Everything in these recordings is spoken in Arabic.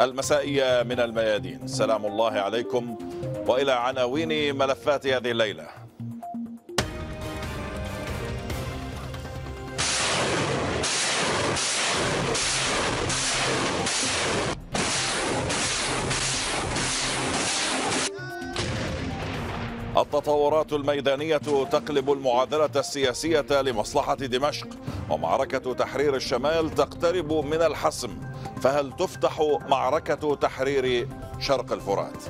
المسائية من الميادين سلام الله عليكم وإلى عناوين ملفات هذه الليلة التطورات الميدانية تقلب المعادلة السياسية لمصلحة دمشق ومعركة تحرير الشمال تقترب من الحسم فهل تفتح معركة تحرير شرق الفرات؟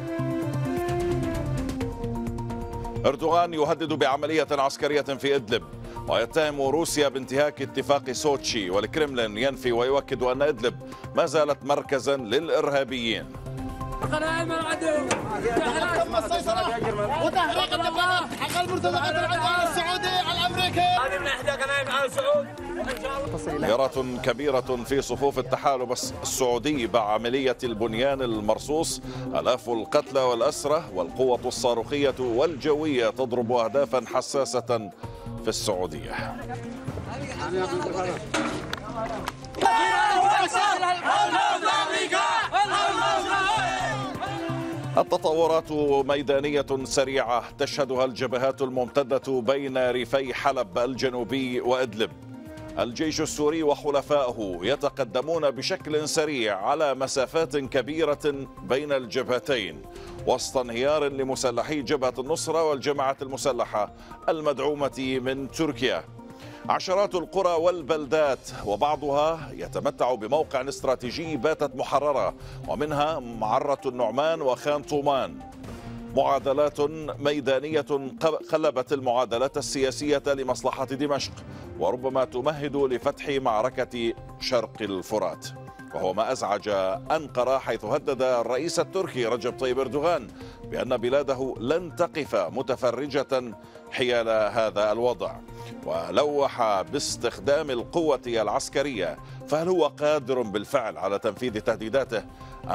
أردوغان يهدد بعملية عسكرية في إدلب ويتهم روسيا بانتهاك اتفاق سوتشي والكرملين ينفي ويؤكد أن إدلب ما زالت مركزا للإرهابيين قناة المنعدو تحريق وتحرق التقارب حق المرتضى العدوان السعودي الامريكي هذه من احدى ال سعود غيرات كبيرة في صفوف التحالف السعودي بعملية البنيان المرصوص ألاف القتلى والأسرة والقوة الصاروخية والجوية تضرب أهدافا حساسة في السعودية الله أمريكا الله أمريكا التطورات ميدانية سريعة تشهدها الجبهات الممتدة بين ريفي حلب الجنوبي وإدلب الجيش السوري وحلفائه يتقدمون بشكل سريع على مسافات كبيرة بين الجبهتين وسط انهيار لمسلحي جبهة النصرة والجماعة المسلحة المدعومة من تركيا عشرات القرى والبلدات وبعضها يتمتع بموقع استراتيجي باتت محررة ومنها معرة النعمان وخان طومان معادلات ميدانية قلبت المعادلات السياسية لمصلحة دمشق وربما تمهد لفتح معركة شرق الفرات وهو ما أزعج أنقرة حيث هدد الرئيس التركي رجب طيب أردوغان بأن بلاده لن تقف متفرجة حيال هذا الوضع ولوح باستخدام القوة العسكرية فهل هو قادر بالفعل على تنفيذ تهديداته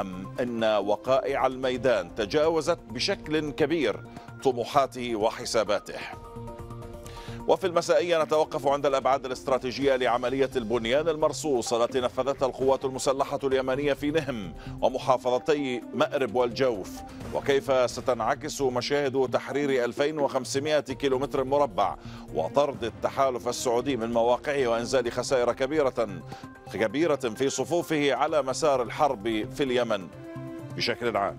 أم أن وقائع الميدان تجاوزت بشكل كبير طموحاته وحساباته وفي المسائية نتوقف عند الأبعاد الاستراتيجية لعملية البنيان المرصوص التي نفذتها القوات المسلحة اليمنية في نهم ومحافظتي مأرب والجوف وكيف ستنعكس مشاهد تحرير 2500 كيلومتر مربع وطرد التحالف السعودي من مواقعه وإنزال خسائر كبيرة كبيرة في صفوفه على مسار الحرب في اليمن بشكل عام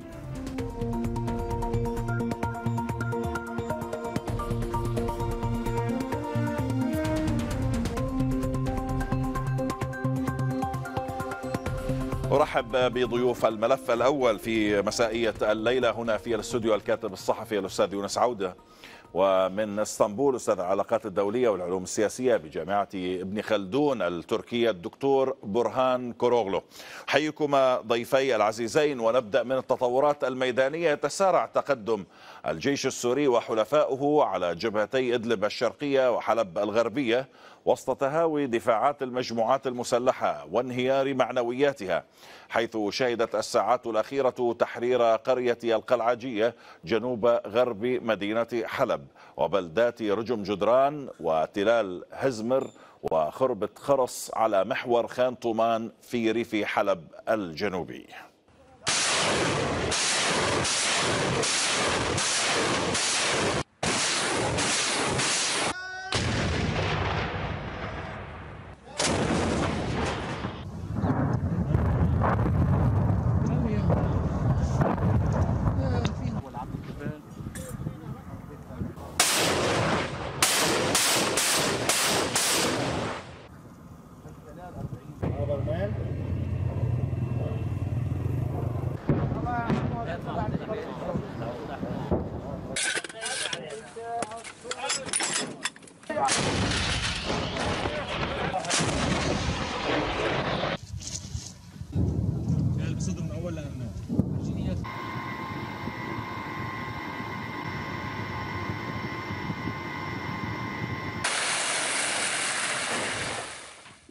أرحب بضيوف الملف الأول في مسائية الليلة هنا في الاستوديو الكاتب الصحفي الأستاذ يونس عودة ومن اسطنبول أستاذ العلاقات الدولية والعلوم السياسية بجامعة ابن خلدون التركية الدكتور برهان كوروغلو حيكما ضيفي العزيزين ونبدأ من التطورات الميدانية يتسارع تقدم الجيش السوري وحلفائه على جبهتي إدلب الشرقية وحلب الغربية وسط تهاوي دفاعات المجموعات المسلحة وانهيار معنوياتها حيث شهدت الساعات الأخيرة تحرير قرية القلعجية جنوب غرب مدينة حلب وبلدات رجم جدران وتلال هزمر وخربة خرص على محور خان طومان في ريف حلب الجنوبي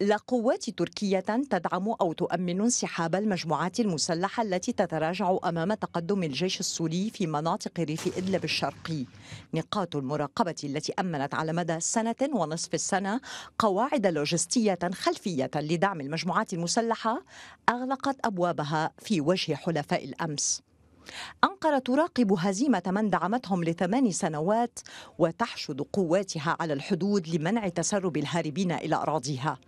لقوات تركية تدعم أو تؤمن انسحاب المجموعات المسلحة التي تتراجع أمام تقدم الجيش السوري في مناطق ريف إدلب الشرقي نقاط المراقبة التي أمنت على مدى سنة ونصف السنة قواعد لوجستية خلفية لدعم المجموعات المسلحة أغلقت أبوابها في وجه حلفاء الأمس أنقرة تراقب هزيمة من دعمتهم لثمان سنوات وتحشد قواتها على الحدود لمنع تسرب الهاربين إلى أراضيها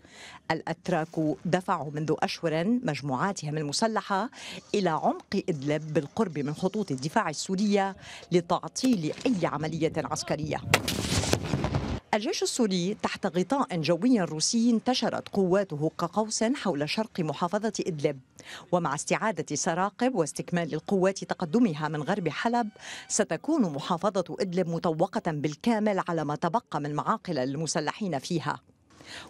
الأتراك دفعوا منذ أشهر مجموعاتهم المسلحة إلى عمق إدلب بالقرب من خطوط الدفاع السورية لتعطيل أي عملية عسكرية الجيش السوري تحت غطاء جوي روسي انتشرت قواته كقوس حول شرق محافظة إدلب ومع استعادة سراقب واستكمال القوات تقدمها من غرب حلب ستكون محافظة إدلب مطوقة بالكامل على ما تبقى من معاقل المسلحين فيها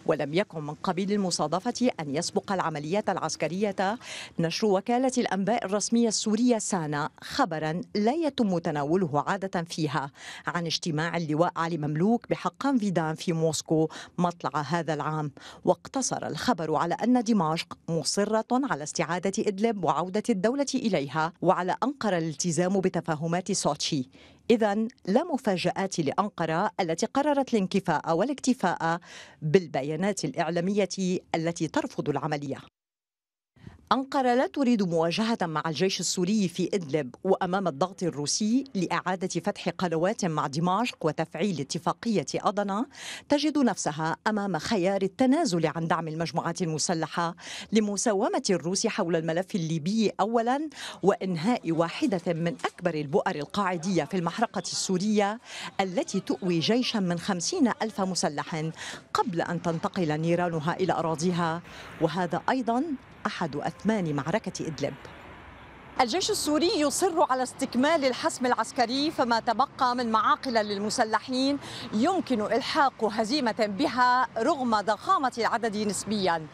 ولم يكن من قبيل المصادفة أن يسبق العمليات العسكرية نشر وكالة الأنباء الرسمية السورية سانا خبرا لا يتم تناوله عادة فيها عن اجتماع اللواء علي مملوك بحقان فيدان في موسكو مطلع هذا العام واقتصر الخبر على أن دمشق مصرة على استعادة إدلب وعودة الدولة إليها وعلى أنقرة الالتزام بتفاهمات سوتشي إذا لا مفاجآت لأنقرة التي قررت الانكفاء والاكتفاء بالبيانات الإعلامية التي ترفض العملية أنقرة لا تريد مواجهة مع الجيش السوري في إدلب وأمام الضغط الروسي لإعادة فتح قنوات مع دمشق وتفعيل اتفاقية أضنا تجد نفسها أمام خيار التنازل عن دعم المجموعات المسلحة لمساومة الروس حول الملف الليبي أولا وإنهاء واحدة من أكبر البؤر القاعدية في المحرقة السورية التي تؤوي جيشا من خمسين ألف مسلح قبل أن تنتقل نيرانها إلى أراضيها وهذا أيضا أحد أثمان معركة إدلب الجيش السوري يصر على استكمال الحسم العسكري فما تبقى من معاقل للمسلحين يمكن الحاق هزيمه بها رغم ضخامه العدد نسبيا.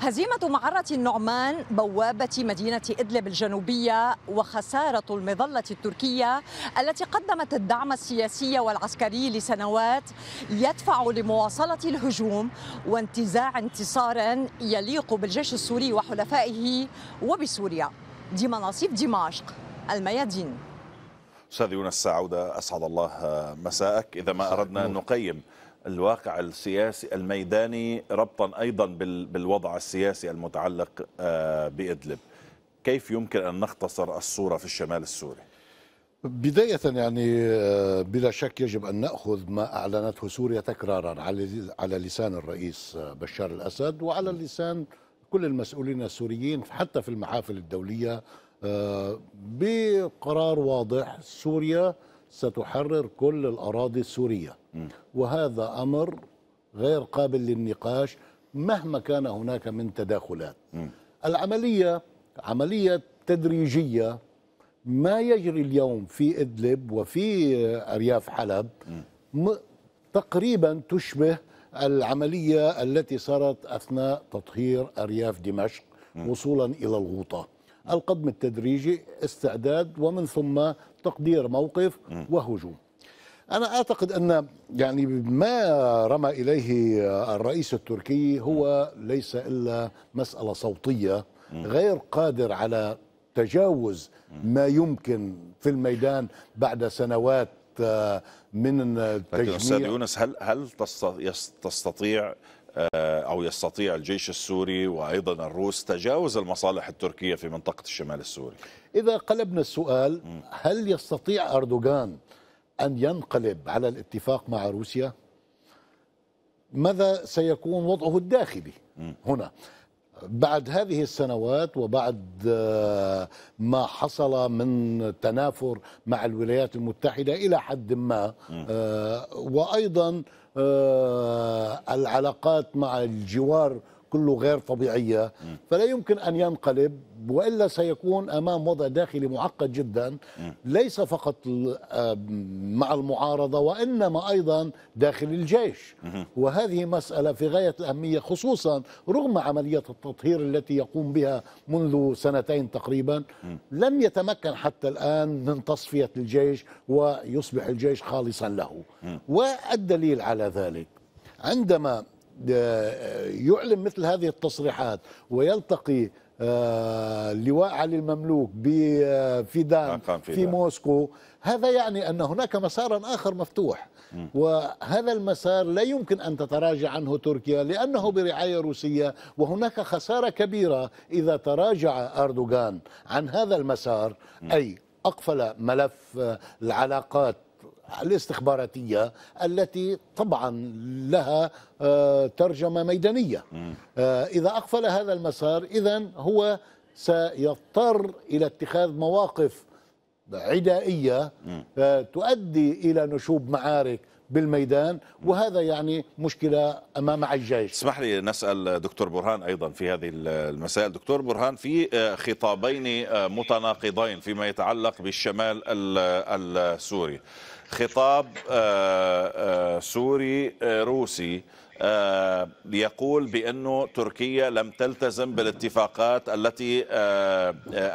هزيمه معره النعمان بوابه مدينه ادلب الجنوبيه وخساره المظله التركيه التي قدمت الدعم السياسي والعسكري لسنوات يدفع لمواصله الهجوم وانتزاع انتصار يليق بالجيش السوري وحلفائه وبسوريا. دي مناصب دمشق الميادين استاذ يونس عوده اسعد الله مساءك اذا ما اردنا ان نقيم الواقع السياسي الميداني ربطا ايضا بالوضع السياسي المتعلق آه، بادلب كيف يمكن ان نختصر الصوره في الشمال السوري بداية يعني آه، بلا شك يجب أن نأخذ ما أعلنته سوريا تكرارا على لسان الرئيس آه، بشار الأسد وعلى لسان كل المسؤولين السوريين حتى في المحافل الدولية آه، بقرار واضح سوريا ستحرر كل الأراضي السورية وهذا أمر غير قابل للنقاش مهما كان هناك من تداخلات العملية عملية تدريجية ما يجري اليوم في إدلب وفي أرياف حلب تقريبا تشبه العملية التي صارت أثناء تطهير أرياف دمشق وصولا إلى الغوطة القدم التدريجي استعداد ومن ثم تقدير موقف وهجوم أنا أعتقد أن يعني ما رمى إليه الرئيس التركي هو ليس إلا مسألة صوتية غير قادر على تجاوز ما يمكن في الميدان بعد سنوات آه، من التجميع لكن استاذ يونس هل هل تستطيع آه، او يستطيع الجيش السوري وايضا الروس تجاوز المصالح التركيه في منطقه الشمال السوري؟ اذا قلبنا السؤال هل يستطيع اردوغان ان ينقلب على الاتفاق مع روسيا؟ ماذا سيكون وضعه الداخلي هنا؟ بعد هذه السنوات وبعد آه، ما حصل من تنافر مع الولايات المتحدة إلى حد ما آه، وأيضا آه، العلاقات مع الجوار كله غير طبيعية فلا يمكن أن ينقلب وإلا سيكون أمام وضع داخلي معقد جدا ليس فقط آه، مع المعارضة وإنما أيضا داخل الجيش وهذه مسألة في غاية الأهمية خصوصا رغم عملية التطهير التي يقوم بها منذ سنتين تقريبا لم يتمكن حتى الآن من تصفية الجيش ويصبح الجيش خالصا له والدليل على ذلك عندما آه، يعلن مثل هذه التصريحات ويلتقي اللواء آه، علي المملوك بفيدان آه، في موسكو هذا يعني أن هناك مسارا آخر مفتوح وهذا المسار لا يمكن أن تتراجع عنه تركيا لأنه برعاية روسية وهناك خسارة كبيرة إذا تراجع أردوغان عن هذا المسار أي أقفل ملف العلاقات الاستخباراتية التي طبعا لها آه، ترجمة ميدانية آه، إذا أقفل هذا المسار إذا هو سيضطر إلى اتخاذ مواقف عدائية آه، تؤدي إلى نشوب معارك بالميدان وهذا يعني مشكلة أمام الجيش اسمح لي نسأل دكتور برهان أيضا في هذه المسائل دكتور برهان في خطابين متناقضين فيما يتعلق بالشمال السوري خطاب آه، آه، سوري آه، روسي يقول بأنه تركيا لم تلتزم بالاتفاقات التي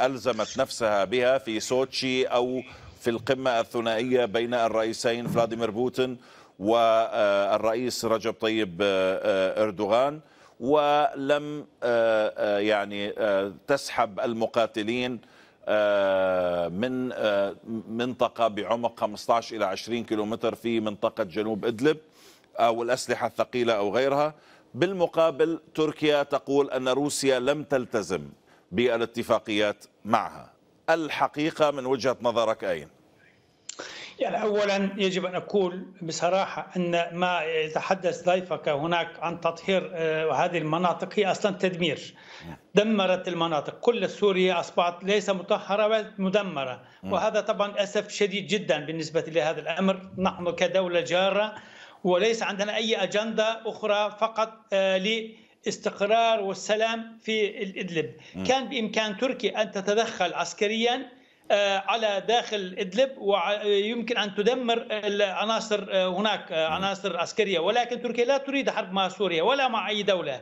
ألزمت نفسها بها في سوتشي أو في القمة الثنائية بين الرئيسين فلاديمير بوتين والرئيس رجب طيب اردوغان ولم يعني تسحب المقاتلين آه، من آه، منطقة بعمق 15 إلى 20 كيلومتر في منطقة جنوب إدلب أو الأسلحة الثقيلة أو غيرها بالمقابل تركيا تقول أن روسيا لم تلتزم بالاتفاقيات معها الحقيقة من وجهة نظرك أين؟ يعني اولا يجب ان اقول بصراحه ان ما يتحدث ضيفك هناك عن تطهير آه، هذه المناطق هي اصلا تدمير دمرت المناطق كل سوريا اصبحت ليس مطهره بل مدمره وهذا طبعا اسف شديد جدا بالنسبه لهذا الامر نحن كدوله جاره وليس عندنا اي اجنده اخرى فقط آه، لاستقرار والسلام في الادلب كان بامكان تركيا ان تتدخل عسكريا آه، على داخل ادلب ويمكن ان تدمر العناصر آه، هناك آه، عناصر عسكريه ولكن تركيا لا تريد حرب مع سوريا ولا مع اي دوله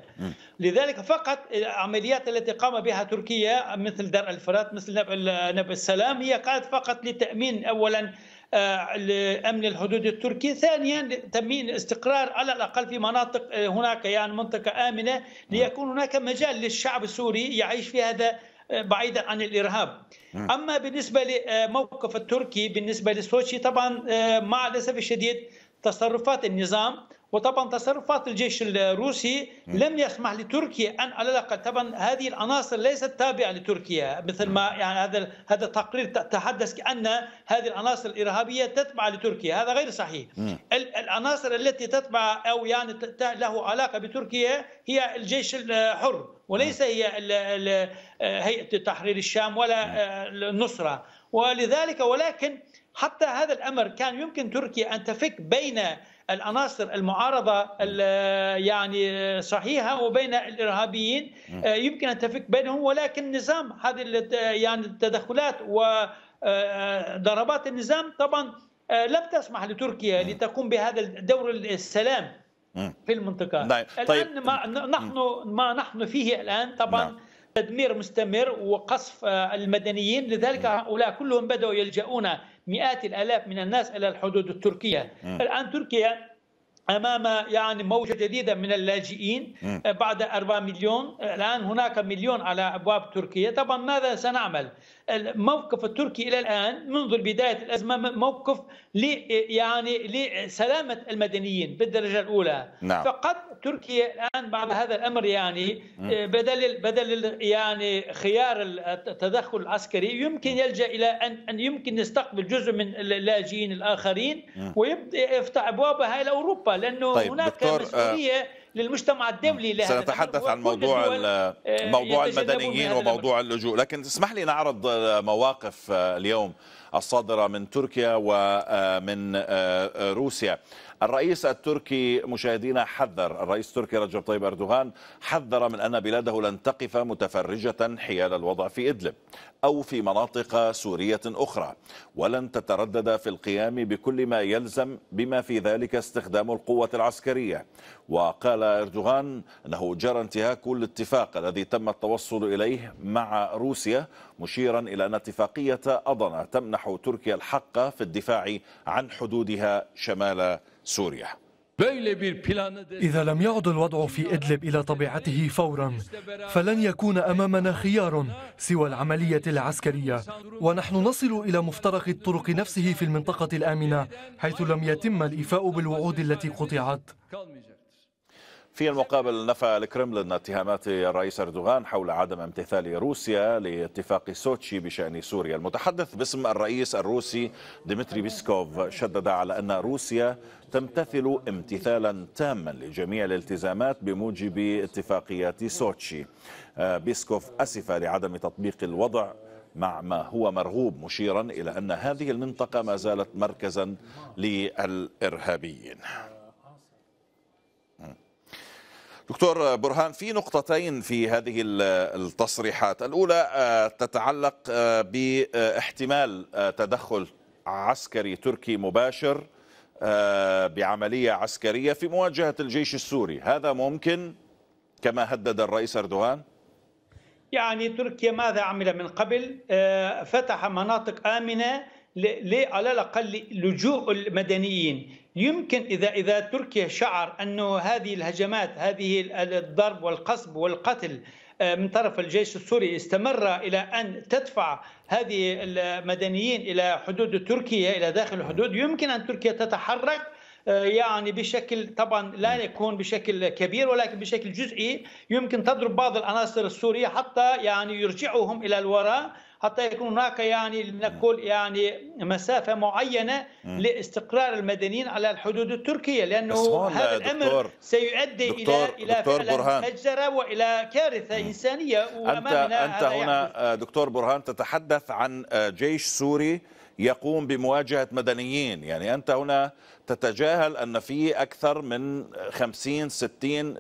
لذلك فقط العمليات التي قام بها تركيا مثل درء الفرات مثل نبع السلام هي قالت فقط لتامين اولا لامن الحدود التركي ثانيا تامين استقرار على الاقل في مناطق هناك يعني منطقه امنه ليكون هناك مجال للشعب السوري يعيش في هذا بعيدا عن الارهاب اما بالنسبه لموقف التركي بالنسبه لسوتشي طبعا آه، مع الاسف الشديد تصرفات النظام وطبعا تصرفات الجيش الروسي لم يسمح لتركيا ان على الاقل طبعا هذه العناصر ليست تابعه لتركيا مثل ما يعني هذا هذا التقرير تحدث ان هذه العناصر الارهابيه تتبع لتركيا هذا غير صحيح العناصر التي تتبع او يعني له علاقه بتركيا هي الجيش الحر وليس هي هيئه تحرير الشام ولا آه، النصره ولذلك ولكن حتى هذا الامر كان يمكن تركيا ان تفك بين العناصر المعارضه يعني صحيحه وبين الارهابيين آه، يمكن ان تفك بينهم ولكن النظام هذه يعني التدخلات وضربات آه، آه، النظام طبعا لم تسمح لتركيا لتقوم بهذا الدور السلام في المنطقه نعم. طيب. الان طيب. ما نحن ما نحن فيه الان طبعا نعم. تدمير مستمر وقصف المدنيين لذلك هؤلاء كلهم بدأوا يلجؤون مئات الآلاف من الناس إلى الحدود التركية الآن تركيا امام يعني موجه جديده من اللاجئين آه، بعد 4 مليون الان هناك مليون على ابواب تركيا طبعا ماذا سنعمل الموقف التركي الى الان منذ بدايه الازمه موقف يعني لسلامه المدنيين بالدرجه الاولى نعم. فقط تركيا الان بعد هذا الامر يعني آه، بدل بدل يعني خيار التدخل العسكري يمكن يلجا الى ان ان يمكن يستقبل جزء من اللاجئين الاخرين ويفتح ابوابها الى اوروبا الدول لانه طيب هناك آه، مسؤوليه للمجتمع الدولي لهذا سنتحدث عن موضوع آه، موضوع المدنيين وموضوع اللجوء لكن اسمح لي نعرض آه، مواقف اليوم الصادرة من تركيا ومن روسيا الرئيس التركي مشاهدينا حذر الرئيس التركي رجب طيب أردوغان حذر من أن بلاده لن تقف متفرجة حيال الوضع في إدلب أو في مناطق سورية أخرى ولن تتردد في القيام بكل ما يلزم بما في ذلك استخدام القوة العسكرية وقال أردوغان أنه جرى انتهاك الاتفاق الذي تم التوصل إليه مع روسيا مشيرا إلى أن اتفاقية أضنة تمنح تركيا الحق في الدفاع عن حدودها شمال سوريا إذا لم يعد الوضع في إدلب إلى طبيعته فورا فلن يكون أمامنا خيار سوى العملية العسكرية ونحن نصل إلى مفترق الطرق نفسه في المنطقة الآمنة حيث لم يتم الإيفاء بالوعود التي قطعت في المقابل نفى الكرملين اتهامات الرئيس اردوغان حول عدم امتثال روسيا لاتفاق سوتشي بشان سوريا المتحدث باسم الرئيس الروسي ديمتري بيسكوف شدد على ان روسيا تمتثل امتثالا تاما لجميع الالتزامات بموجب اتفاقيات سوتشي آه، بيسكوف اسف لعدم تطبيق الوضع مع ما هو مرغوب مشيرا الى ان هذه المنطقه ما زالت مركزا للارهابيين دكتور برهان في نقطتين في هذه التصريحات الأولى آه، تتعلق آه، باحتمال آه، تدخل عسكري تركي مباشر بعملية عسكرية في مواجهة الجيش السوري هذا ممكن كما هدد الرئيس أردوغان؟ يعني تركيا ماذا عمل من قبل فتح مناطق آمنة على الاقل لجوء المدنيين يمكن اذا اذا تركيا شعر انه هذه الهجمات هذه الضرب والقصب والقتل آه، من طرف الجيش السوري استمر الى ان تدفع هذه المدنيين الى حدود تركيا الى داخل الحدود يمكن ان تركيا تتحرك آه، يعني بشكل طبعا لا يكون بشكل كبير ولكن بشكل جزئي يمكن تضرب بعض العناصر السوريه حتى يعني يرجعهم الى الوراء حتى يكون هناك يعني نعم. لنقول يعني مسافه معينه نعم. لاستقرار المدنيين على الحدود التركيه لانه هذا الامر دكتور سيؤدي دكتور الى الى فعلا مجزره والى كارثه انسانيه انت انت يعني. هنا يعني دكتور برهان تتحدث عن آه، جيش سوري يقوم بمواجهة مدنيين يعني أنت هنا تتجاهل أن في أكثر من 50-60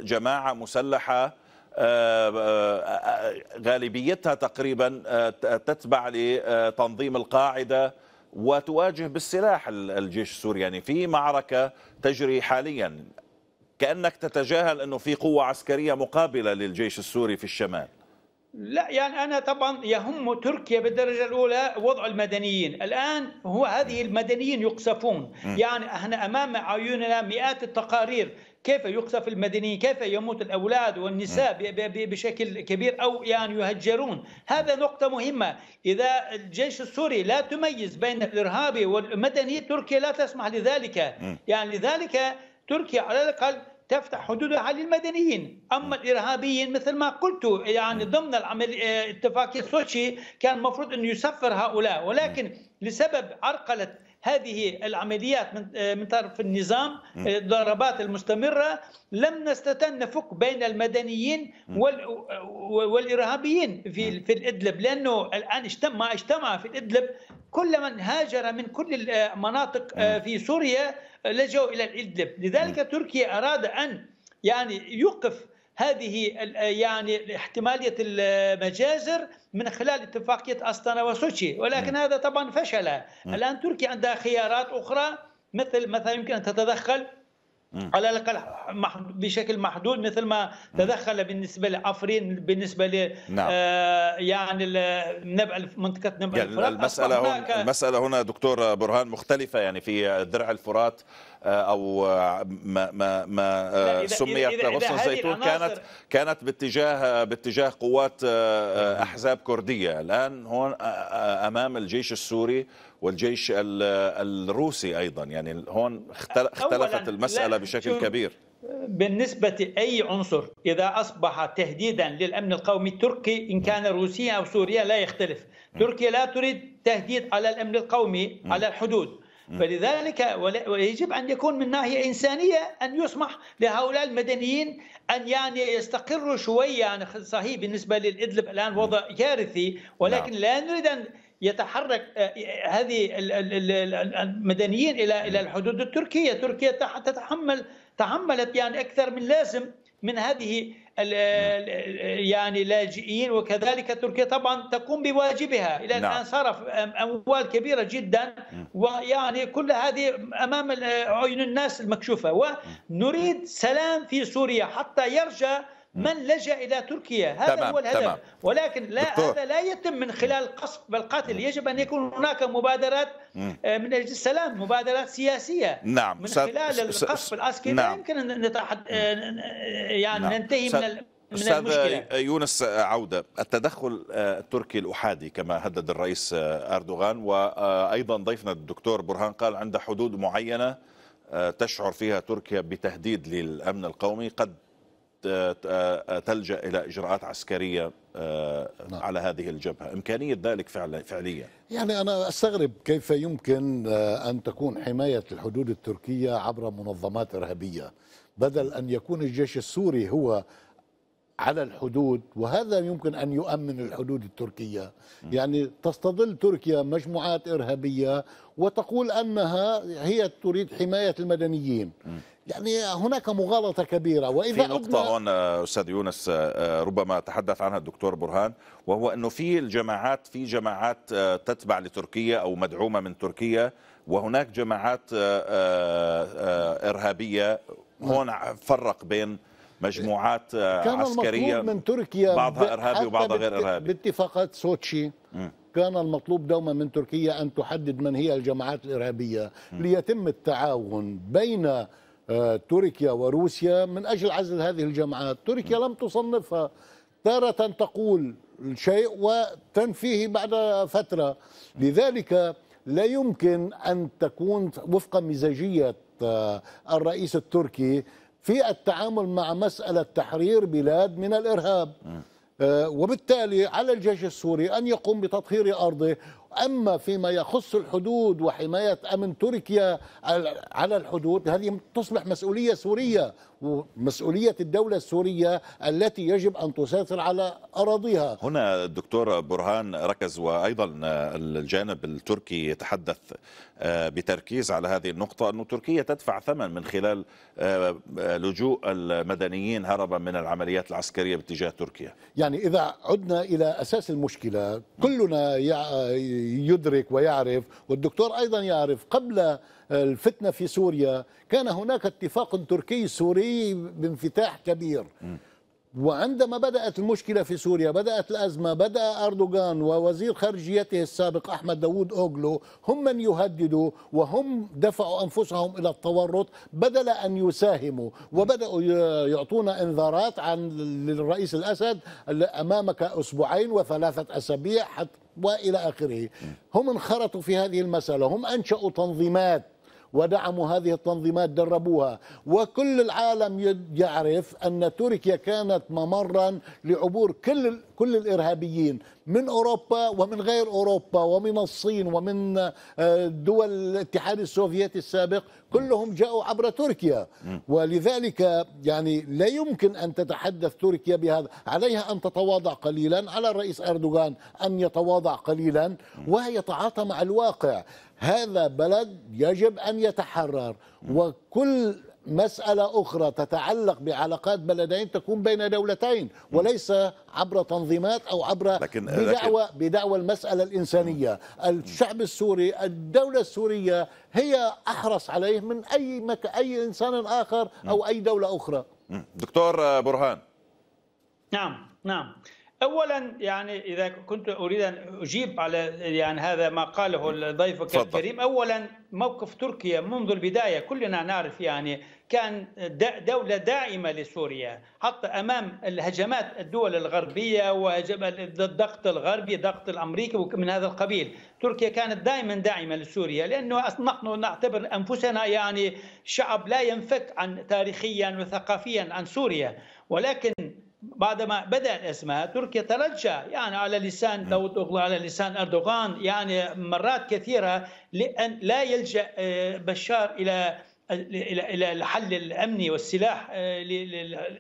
جماعة مسلحة آه، آه، آه، غالبيتها تقريبا تتبع لتنظيم القاعدة وتواجه بالسلاح الجيش السوري يعني في معركة تجري حاليا كأنك تتجاهل أنه في قوة عسكرية مقابلة للجيش السوري في الشمال لا يعني انا طبعا يهم تركيا بالدرجه الاولى وضع المدنيين، الان هو هذه المدنيين يقصفون، يعني احنا امام عيوننا مئات التقارير كيف يقصف المدنيين كيف يموت الأولاد والنساء بشكل كبير أو يعني يهجرون هذا نقطة مهمة إذا الجيش السوري لا تميز بين الإرهابي والمدني تركيا لا تسمح لذلك يعني لذلك تركيا على الأقل تفتح حدودها للمدنيين أما الإرهابيين مثل ما قلت يعني ضمن العمل اتفاقية سوتشي كان المفروض أن يسفر هؤلاء ولكن لسبب عرقلة هذه العمليات من آه، من طرف النظام آه، الضربات المستمره لم نستطع نفك بين المدنيين والارهابيين في في الادلب لانه الان اجتمع اجتمع في الادلب كل من هاجر من كل المناطق آه، في سوريا لجوا الى الادلب لذلك تركيا اراد ان يعني يوقف هذه يعني احتماليه المجازر من خلال اتفاقيه استانا وسوتشي ولكن م. نعم. هذا طبعا فشل م. نعم. الان تركيا عندها خيارات اخرى مثل مثلا يمكن ان تتدخل نعم. على الاقل بشكل محدود مثل ما تدخل بالنسبه لافرين بالنسبه ل نعم. آه يعني نبع منطقه نبع يعني الفرات المساله هنا المساله هنا دكتور برهان مختلفه يعني في درع الفرات آه، او ما ما ما آه، سميت غصن الزيتون كانت كانت باتجاه باتجاه قوات آه، احزاب كرديه الان هون امام الجيش السوري والجيش الروسي ايضا يعني هون اختلفت المساله بشكل كبير بالنسبة أي عنصر إذا أصبح تهديدا للأمن القومي التركي إن كان روسيا أو سوريا لا يختلف تركيا لا تريد تهديد على الأمن القومي على الحدود فلذلك ويجب أن يكون من ناحية إنسانية أن يسمح لهؤلاء المدنيين أن يعني يستقروا شوية يعني صحيح بالنسبة للإدلب الآن وضع كارثي ولكن نعم. لا نريد أن يتحرك آه، هذه المدنيين إلى إلى الحدود التركية تركيا تتحمل تحملت يعني أكثر من لازم من هذه نعم. يعني لاجئين وكذلك تركيا طبعا تقوم بواجبها الى الان نعم. صرف اموال كبيره جدا ويعني كل هذه امام عيون الناس المكشوفه ونريد سلام في سوريا حتى يرجع من لجا الى تركيا هذا تمام هو الهدف تمام ولكن لا دكتور. هذا لا يتم من خلال القصف بالقتل يجب ان يكون هناك مبادرات آه، من اجل السلام مبادرات سياسيه نعم من خلال س... القصف العسكري نعم. لا يمكن ان نتحد... آه، آه، يعني نعم. ننتهي س... من استاذ يونس عوده التدخل التركي الاحادي كما هدد الرئيس اردوغان وايضا ضيفنا الدكتور برهان قال عند حدود معينه تشعر فيها تركيا بتهديد للامن القومي قد آه، تلجا الى اجراءات عسكريه آه، نعم. على هذه الجبهه، امكانيه ذلك فعلا فعليا. يعني انا استغرب كيف يمكن آه، ان تكون حمايه الحدود التركيه عبر منظمات ارهابيه، بدل ان يكون الجيش السوري هو على الحدود وهذا يمكن ان يؤمن الحدود التركيه، يعني تستظل تركيا مجموعات ارهابيه وتقول انها هي تريد حمايه المدنيين. يعني هناك مغالطه كبيره واذا في نقطه هون آه، استاذ يونس آه، آه، ربما تحدث عنها الدكتور برهان وهو انه في الجماعات في جماعات تتبع لتركيا او مدعومه من تركيا وهناك جماعات ارهابيه هون فرق بين مجموعات كان عسكريه من تركيا بعضها ارهابي وبعضها غير ارهابي باتفاقات سوتشي كان المطلوب دوما من تركيا ان تحدد من هي الجماعات الارهابيه ليتم التعاون بين آه، تركيا وروسيا من أجل عزل هذه الجماعات تركيا لم تصنفها تارة تقول شيء وتنفيه بعد فترة لذلك لا يمكن أن تكون وفق مزاجية آه، الرئيس التركي في التعامل مع مسألة تحرير بلاد من الإرهاب آه، وبالتالي على الجيش السوري أن يقوم بتطهير أرضه أما فيما يخص الحدود وحماية أمن تركيا على الحدود هذه تصبح مسؤولية سورية ومسؤولية الدولة السورية التي يجب أن تسيطر على أراضيها هنا الدكتور برهان ركز وأيضا الجانب التركي يتحدث آه، بتركيز على هذه النقطة أن تركيا تدفع ثمن من خلال آه، آه، لجوء المدنيين هربا من العمليات العسكرية باتجاه تركيا يعني إذا عدنا إلى أساس المشكلة كلنا يدرك ويعرف والدكتور أيضا يعرف قبل الفتنة في سوريا كان هناك اتفاق تركي سوري بانفتاح كبير م. وعندما بدأت المشكلة في سوريا بدأت الأزمة بدأ أردوغان ووزير خارجيته السابق أحمد داوود أوغلو هم من يهددوا وهم دفعوا أنفسهم إلى التورط بدل أن يساهموا وبدأوا يعطونا إنذارات عن للرئيس الأسد أمامك أسبوعين وثلاثة أسابيع حتى وإلى آخره هم انخرطوا في هذه المسألة هم أنشأوا تنظيمات ودعموا هذه التنظيمات دربوها وكل العالم يعرف أن تركيا كانت ممرا لعبور كل كل الإرهابيين من أوروبا ومن غير أوروبا ومن الصين ومن آه، دول الاتحاد السوفيتي السابق كلهم جاءوا عبر تركيا ولذلك يعني لا يمكن أن تتحدث تركيا بهذا عليها أن تتواضع قليلا على الرئيس أردوغان أن يتواضع قليلا وهي تعاطى مع الواقع هذا بلد يجب أن يتحرر وكل مسألة أخرى تتعلق بعلاقات بلدين تكون بين دولتين وليس عبر تنظيمات أو عبر لكن بدعوة, لكن بدعوة المسألة الإنسانية الشعب السوري الدولة السورية هي أحرص عليه من أي, مك... أي إنسان آخر أو أي دولة أخرى دكتور آه، برهان نعم نعم اولا يعني اذا كنت اريد ان اجيب على يعني هذا ما قاله ضيفك الكريم اولا موقف تركيا منذ البدايه كلنا نعرف يعني كان دوله داعمه لسوريا حتى امام الهجمات الدول الغربيه وهجم الضغط الغربي ضغط الامريكي من هذا القبيل تركيا كانت دائما داعمه لسوريا لانه نحن نعتبر انفسنا يعني شعب لا ينفك عن تاريخيا وثقافيا عن سوريا ولكن بعدما بدأت اسمها تركيا تلجأ يعني على لسان داوود على لسان أردوغان يعني مرات كثيرة لأن لا يلجأ آه، بشار إلى الى الى الحل الامني والسلاح آه،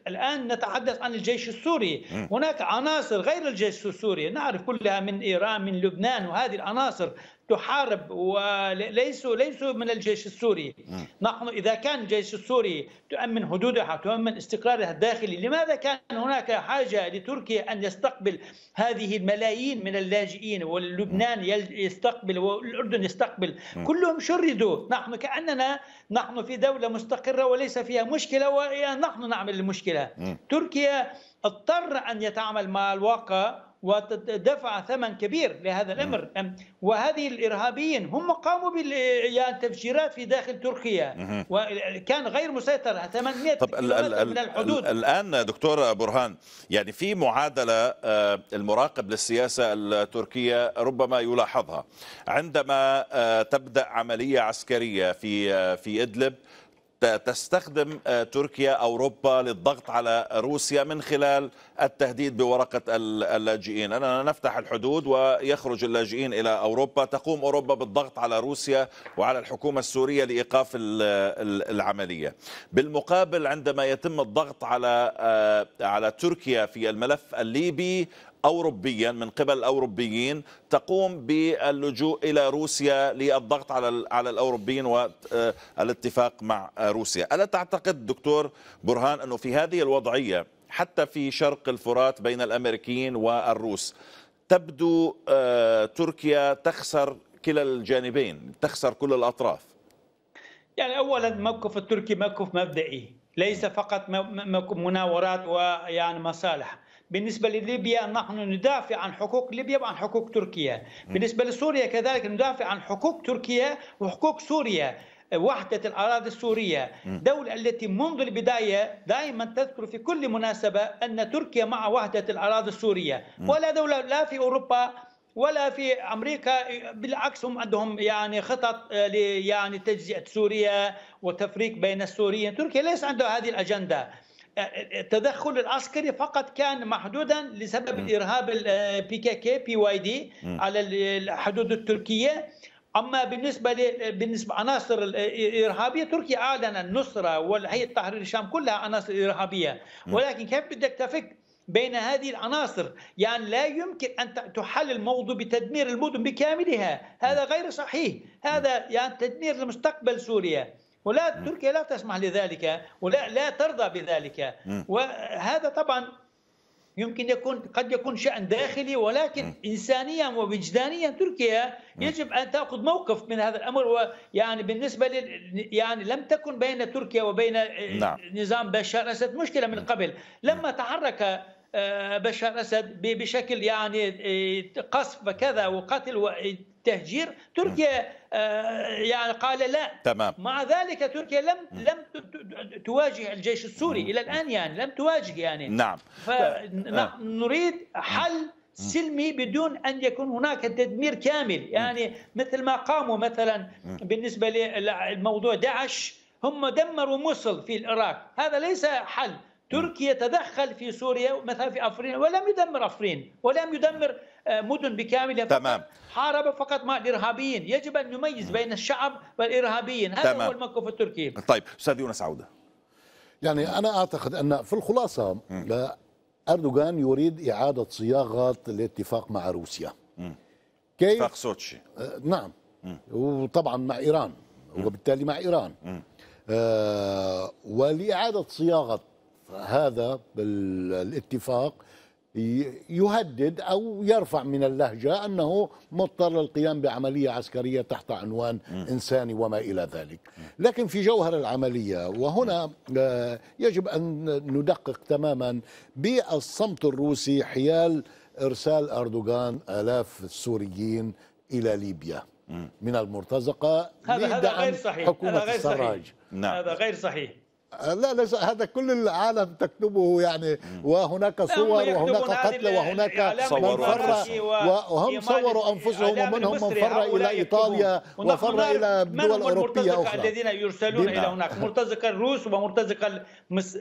الان نتحدث عن الجيش السوري هناك عناصر غير الجيش السوري نعرف كلها من ايران من لبنان وهذه العناصر تحارب وليسوا ليسوا من الجيش السوري نحن إذا كان الجيش السوري تؤمن حدودها تؤمن استقرارها الداخلي لماذا كان هناك حاجة لتركيا أن يستقبل هذه الملايين من اللاجئين ولبنان يستقبل والأردن يستقبل كلهم شردوا نحن كأننا نحن في دولة مستقرة وليس فيها مشكلة ونحن نعمل المشكلة تركيا اضطر أن يتعامل مع الواقع ودفع ثمن كبير لهذا نعم. الامر وهذه الارهابيين هم قاموا بالتفجيرات في داخل تركيا وكان غير مسيطر 800 طب الـ الـ من الحدود الان دكتور برهان يعني في معادله آه، المراقب للسياسه التركيه ربما يلاحظها عندما آه، تبدا عمليه عسكريه في آه، في ادلب تستخدم آه، تركيا أوروبا للضغط على روسيا من خلال التهديد بورقة اللاجئين أننا نفتح الحدود ويخرج اللاجئين إلى أوروبا تقوم أوروبا بالضغط على روسيا وعلى الحكومة السورية لإيقاف العملية بالمقابل عندما يتم الضغط على آه، على تركيا في الملف الليبي أوروبيا من قبل الأوروبيين تقوم باللجوء إلى روسيا للضغط على على الأوروبيين والاتفاق آه، مع آه، روسيا ألا تعتقد دكتور برهان أنه في هذه الوضعية حتى في شرق الفرات بين الأمريكيين والروس تبدو آه، تركيا تخسر كلا الجانبين تخسر كل الأطراف يعني أولا الموقف التركي موقف مبدئي ليس فقط مناورات ويعني مصالح بالنسبة لليبيا نحن ندافع عن حقوق ليبيا وعن حقوق تركيا بالنسبة لسوريا كذلك ندافع عن حقوق تركيا وحقوق سوريا وحدة الأراضي السورية دولة التي منذ البداية دائما تذكر في كل مناسبة أن تركيا مع وحدة الأراضي السورية ولا دولة لا في أوروبا ولا في امريكا بالعكس هم عندهم يعني خطط آه، يعني تجزئه سوريا وتفريق بين السوريين تركيا ليس عندها هذه الاجنده التدخل العسكري فقط كان محدودا لسبب ارهاب الارهاب البي كي كي بي واي دي على الحدود التركيه اما بالنسبه ل... بالنسبه عناصر الارهابيه تركيا اعلن النصره والهيئه تحرير الشام كلها عناصر ارهابيه ولكن كيف بدك تفك بين هذه العناصر يعني لا يمكن أن تحل الموضوع بتدمير المدن بكاملها هذا غير صحيح هذا يعني تدمير لمستقبل سوريا ولا تركيا لا تسمح لذلك ولا لا ترضى بذلك وهذا طبعا يمكن يكون قد يكون شأن داخلي ولكن إنسانيا ووجدانيا تركيا يجب أن تأخذ موقف من هذا الأمر ويعني بالنسبة لل يعني لم تكن بين تركيا وبين نعم. نظام بشار أسد مشكلة من قبل لما تحرك آه، بشار أسد بشكل يعني آه، قصف وكذا وقتل وتهجير تركيا آه، يعني قال لا تمام. مع ذلك تركيا لم لم تواجه الجيش السوري الى الان يعني لم تواجه يعني نعم فنريد آه. حل سلمي بدون ان يكون هناك تدمير كامل يعني مثل ما قاموا مثلا بالنسبه لموضوع داعش هم دمروا موصل في العراق هذا ليس حل تركيا تدخل في سوريا مثلا في افرين ولم يدمر افرين ولم يدمر آه، مدن بكاملها تمام حارب فقط مع الارهابيين يجب ان نميز بين الشعب والارهابيين هذا تمام. هو الموقف التركي طيب استاذ يونس عوده يعني انا اعتقد ان في الخلاصه لا اردوغان يريد اعاده صياغه الاتفاق مع روسيا كيف اتفاق سوتشي آه، نعم م. وطبعا مع ايران وبالتالي مع ايران آه ولاعاده صياغه هذا الاتفاق يهدد او يرفع من اللهجه انه مضطر للقيام بعمليه عسكريه تحت عنوان انساني وما الى ذلك، لكن في جوهر العمليه وهنا آه، يجب ان ندقق تماما بالصمت الروسي حيال ارسال اردوغان الاف السوريين الى ليبيا من المرتزقه هذا هذا غير صحيح حكومه هذا غير السراج صحيح. نعم. هذا غير صحيح لا ليس هذا كل العالم تكتبه يعني وهناك صور وهناك قتل وهناك من فر وهم صوروا انفسهم ومنهم من فر الى ايطاليا وفر الى دول اوروبيه اخرى الذين يرسلون نعم. الى هناك مرتزق الروس ومرتزق آه،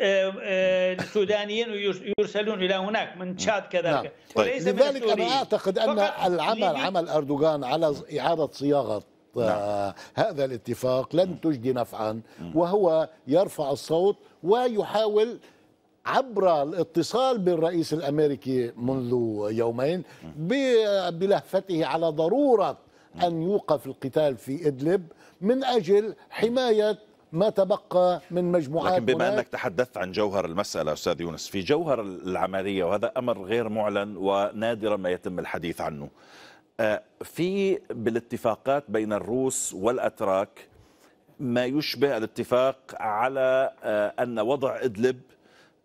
آه، السودانيين يرسلون الى هناك من تشاد كذلك نعم. طيب. لذلك انا اعتقد ان العمل عمل اردوغان على اعاده صياغه نعم. هذا الاتفاق لن تجدي نفعا وهو يرفع الصوت ويحاول عبر الاتصال بالرئيس الامريكي منذ يومين بلهفته على ضروره ان يوقف القتال في ادلب من اجل حمايه ما تبقى من مجموعات لكن بما انك تحدثت عن جوهر المساله استاذ يونس في جوهر العمليه وهذا امر غير معلن ونادرا ما يتم الحديث عنه آه، في بالاتفاقات بين الروس والأتراك ما يشبه الاتفاق على آه، أن وضع إدلب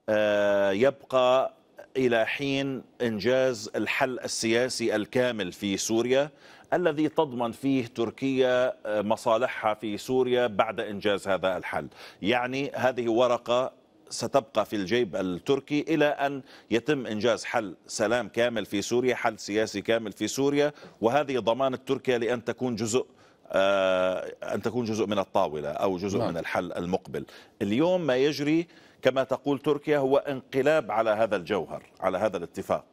آه، يبقى إلى حين إنجاز الحل السياسي الكامل في سوريا الذي تضمن فيه تركيا مصالحها في سوريا بعد إنجاز هذا الحل يعني هذه ورقة ستبقى في الجيب التركي إلى أن يتم إنجاز حل سلام كامل في سوريا حل سياسي كامل في سوريا وهذه ضمانة تركيا لأن تكون جزء آه، أن تكون جزء من الطاولة أو جزء نعم. من الحل المقبل اليوم ما يجري كما تقول تركيا هو انقلاب على هذا الجوهر على هذا الاتفاق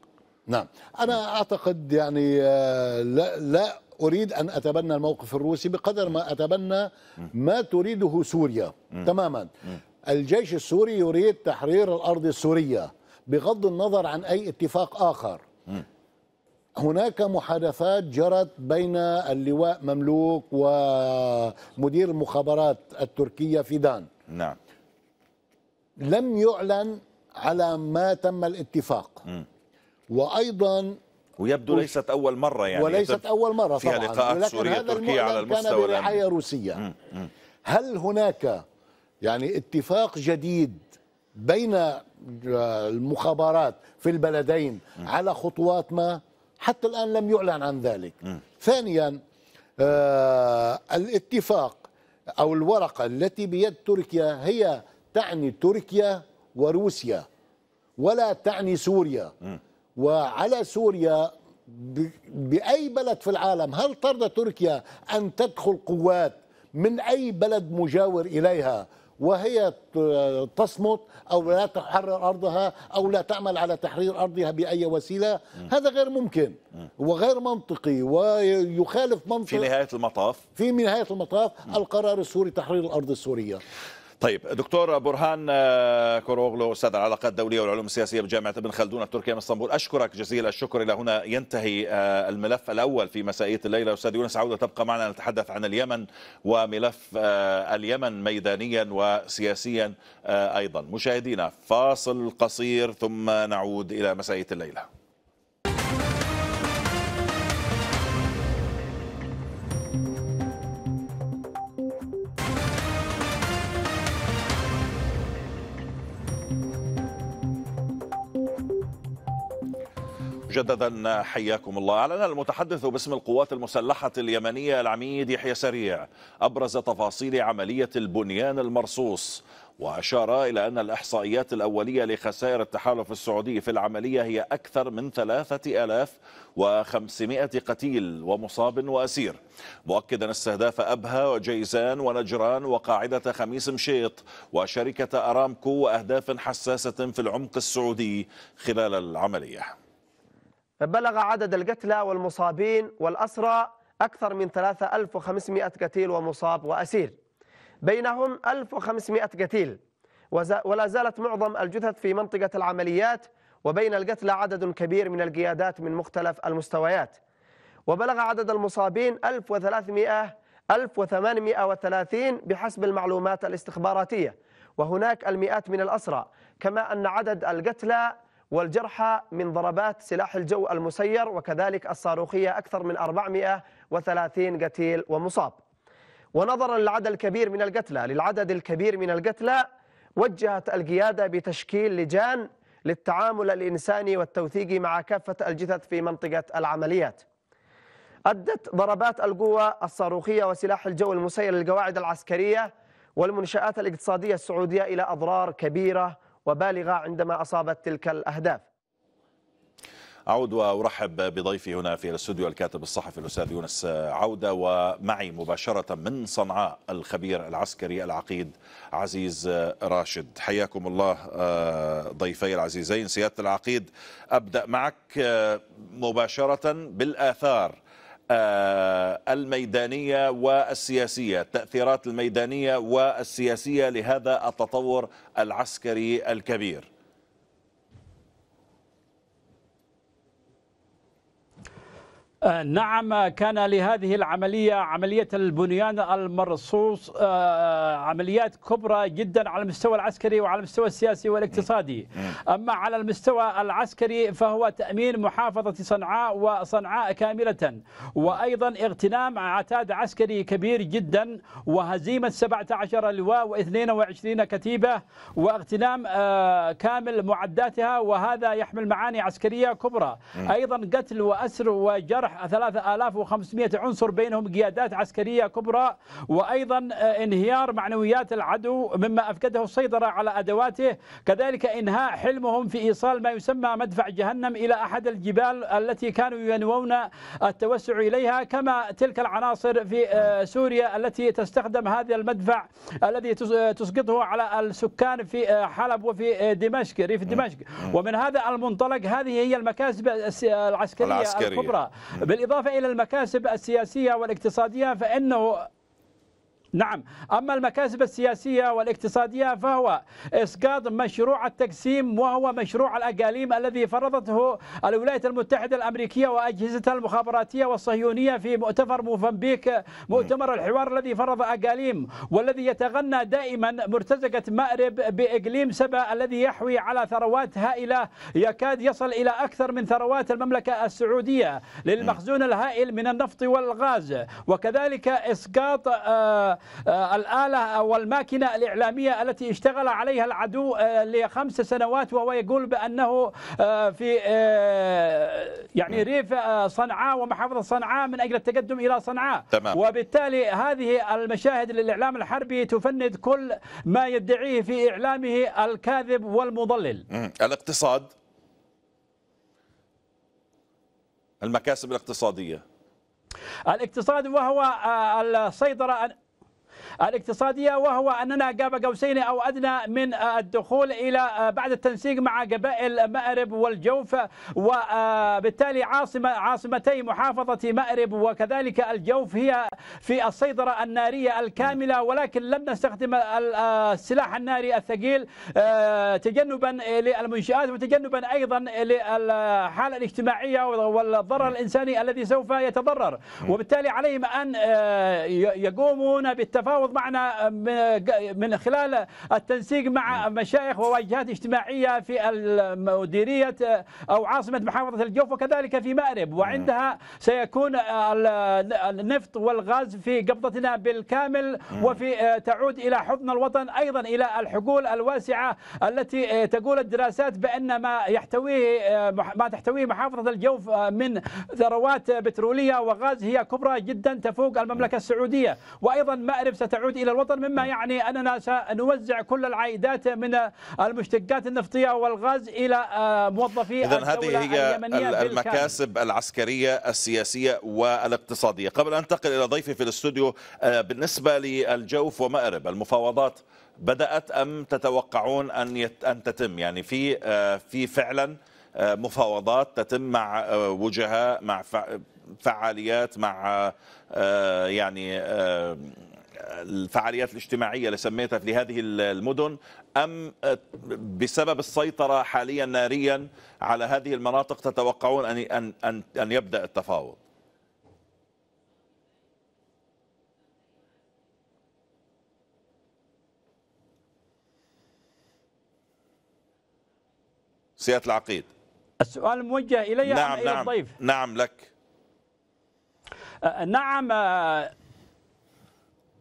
نعم أنا نعم. أعتقد يعني آه، لا, لا أريد أن أتبنى الموقف الروسي بقدر ما أتبنى ما تريده سوريا تماما الجيش السوري يريد تحرير الأرض السورية بغض النظر عن أي اتفاق آخر هناك محادثات جرت بين اللواء مملوك ومدير المخابرات التركية في دان نعم لم يعلن على ما تم الاتفاق م. وأيضا ويبدو ليست أول مرة يعني وليست أول مرة فيها لقاءات سورية تركية على المستوى كان روسية هل هناك يعني اتفاق جديد بين آه، المخابرات في البلدين م. على خطوات ما حتى الآن لم يعلن عن ذلك م. ثانيا آه الاتفاق أو الورقة التي بيد تركيا هي تعني تركيا وروسيا ولا تعني سوريا م. وعلى سوريا بأي بلد في العالم هل ترضى تركيا أن تدخل قوات من أي بلد مجاور إليها وهي تصمت او لا تحرر ارضها او لا تعمل على تحرير ارضها باي وسيله هذا غير ممكن وغير منطقي ويخالف منطق في نهايه المطاف في نهايه المطاف القرار السوري تحرير الارض السوريه طيب دكتور برهان آه، كوروغلو استاذ العلاقات الدوليه والعلوم السياسيه بجامعه ابن خلدون التركيه من اسطنبول اشكرك جزيل الشكر الى هنا ينتهي آه، الملف الاول في مسائيه الليله استاذ يونس عوده تبقى معنا نتحدث عن اليمن وملف آه، اليمن ميدانيا وسياسيا ايضا مشاهدينا فاصل قصير ثم نعود الى مسائيه الليله مجددا حياكم الله أعلن المتحدث باسم القوات المسلحة اليمنية العميد يحيى سريع أبرز تفاصيل عملية البنيان المرصوص وأشار إلى أن الإحصائيات الأولية لخسائر التحالف السعودي في العملية هي أكثر من 3500 قتيل ومصاب وأسير مؤكدا استهداف أبها وجيزان ونجران وقاعدة خميس مشيط وشركة أرامكو وأهداف حساسة في العمق السعودي خلال العملية بلغ عدد القتلى والمصابين والأسرى أكثر من 3500 قتيل ومصاب وأسير بينهم 1500 قتيل ولا زالت معظم الجثث في منطقة العمليات وبين القتلى عدد كبير من القيادات من مختلف المستويات وبلغ عدد المصابين 1300 1830 بحسب المعلومات الاستخباراتية وهناك المئات من الأسرى كما أن عدد القتلى والجرحى من ضربات سلاح الجو المسير وكذلك الصاروخية أكثر من 430 قتيل ومصاب ونظرا للعدد الكبير من القتلى للعدد الكبير من القتلى وجهت القيادة بتشكيل لجان للتعامل الإنساني والتوثيق مع كافة الجثث في منطقة العمليات أدت ضربات القوة الصاروخية وسلاح الجو المسير للقواعد العسكرية والمنشآت الاقتصادية السعودية إلى أضرار كبيرة وبالغة عندما أصابت تلك الأهداف أعود وأرحب بضيفي هنا في الاستوديو الكاتب الصحفي الأستاذ يونس عودة ومعي مباشرة من صنعاء الخبير العسكري العقيد عزيز راشد حياكم الله آه، ضيفي العزيزين سيادة العقيد أبدأ معك آه، مباشرة بالآثار آه، الميدانية والسياسية التأثيرات الميدانية والسياسية لهذا التطور العسكري الكبير نعم كان لهذه العملية عملية البنيان المرصوص آه، عمليات كبرى جدا على المستوى العسكري وعلى المستوى السياسي والاقتصادي أما على المستوى العسكري فهو تأمين محافظة صنعاء وصنعاء كاملة وأيضا اغتنام عتاد عسكري كبير جدا وهزيمة 17 لواء و22 كتيبة واغتنام آه، كامل معداتها وهذا يحمل معاني عسكرية كبرى أيضا قتل وأسر وجرح 3500 عنصر بينهم قيادات عسكرية كبرى وأيضا آه، انهيار معنويات العدو مما أفقده السيطرة على أدواته كذلك إنهاء حلمهم في إيصال ما يسمى مدفع جهنم إلى أحد الجبال التي كانوا ينوون التوسع إليها كما تلك العناصر في آه، سوريا التي تستخدم هذا المدفع الذي آه، تسقطه على السكان في حلب وفي دمشق ريف دمشق ومن هذا المنطلق هذه هي المكاسب العسكرية, العسكرية. الكبرى بالإضافة إلى المكاسب السياسية والاقتصادية فإنه نعم أما المكاسب السياسية والاقتصادية فهو إسقاط مشروع التقسيم وهو مشروع الأقاليم الذي فرضته الولايات المتحدة الأمريكية وأجهزتها المخابراتية والصهيونية في مؤتمر موفنبيك مؤتمر الحوار الذي فرض أقاليم والذي يتغنى دائما مرتزقة مأرب بإقليم سبأ الذي يحوي على ثروات هائلة يكاد يصل إلى أكثر من ثروات المملكة السعودية للمخزون الهائل من النفط والغاز وكذلك إسقاط آه آه، الآلة والماكنة الإعلامية التي اشتغل عليها العدو آه، لخمس سنوات وهو يقول بأنه آه، في يعني نعم. ريف صنعاء ومحافظة صنعاء من أجل التقدم إلى صنعاء تمام. وبالتالي هذه المشاهد للإعلام الحربي تفند كل ما يدعيه في إعلامه الكاذب والمضلل الاقتصاد المكاسب الاقتصادية الاقتصاد وهو السيطرة الاقتصادية وهو أننا قاب قوسين أو أدنى من الدخول إلى آه، بعد التنسيق مع قبائل مأرب والجوف وبالتالي آه، عاصمة عاصمتي محافظة مأرب وكذلك الجوف هي في السيطرة النارية الكاملة ولكن لم نستخدم آه، السلاح الناري الثقيل تجنبا للمنشآت وتجنبا أيضا للحالة الاجتماعية والضرر نعم. الإنساني الذي سوف يتضرر نعم. وبالتالي عليهم أن يقومون بالتفاوض تتفاوض معنا آه، آه، من خلال التنسيق مع نعم. مشايخ وواجهات اجتماعية في مديرية آه، أو عاصمة محافظة الجوف وكذلك في مأرب نعم. وعندها سيكون النفط والغاز في قبضتنا بالكامل نعم. وفي تعود إلى حضن الوطن أيضا إلى الحقول الواسعة التي تقول الدراسات بأن ما يحتويه ما تحتويه محافظة الجوف من ثروات بترولية وغاز هي كبرى جدا تفوق المملكة السعودية وأيضا مأرب ستعود إلى الوطن مما يعني أننا سنوزع كل العائدات من المشتقات النفطية والغاز إلى آه، موظفي إذن هذه هي المكاسب العسكرية السياسية والاقتصادية قبل أن أنتقل إلى ضيفي في الاستوديو آه، بالنسبة للجوف ومأرب المفاوضات بدأت أم تتوقعون أن أن تتم يعني في آه، في فعلا مفاوضات تتم مع وجهاء مع فعاليات مع يعني الفعاليات الاجتماعية اللي سميتها في هذه المدن أم بسبب السيطرة حاليا ناريا على هذه المناطق تتوقعون أن, أن, أن, أن يبدأ التفاوض سيادة العقيد السؤال موجه إلي نعم أم نعم إلى نعم. الضيف نعم لك أه، نعم أه،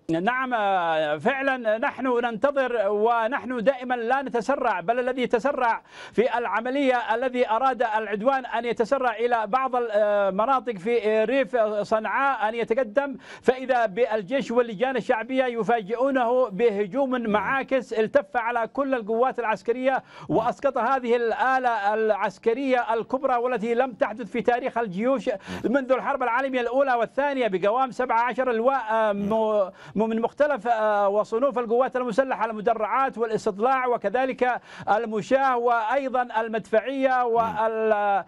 نعم آه، فعلا آه، نحن ننتظر ونحن دائما لا نتسرع بل الذي تسرع في العملية الذي أراد العدوان أن يتسرع إلى بعض المناطق آه، في ريف صنعاء أن يتقدم فإذا بالجيش واللجان الشعبية يفاجئونه بهجوم نعم. معاكس التف على كل القوات العسكرية وأسقط هذه الآلة العسكرية الكبرى والتي لم تحدث في تاريخ الجيوش نعم. منذ الحرب العالمية الأولى والثانية بقوام 17 لواء نعم. من مختلف آه، وصنوف القوات المسلحة المدرعات والاستطلاع وكذلك المشاة وأيضا المدفعية آه،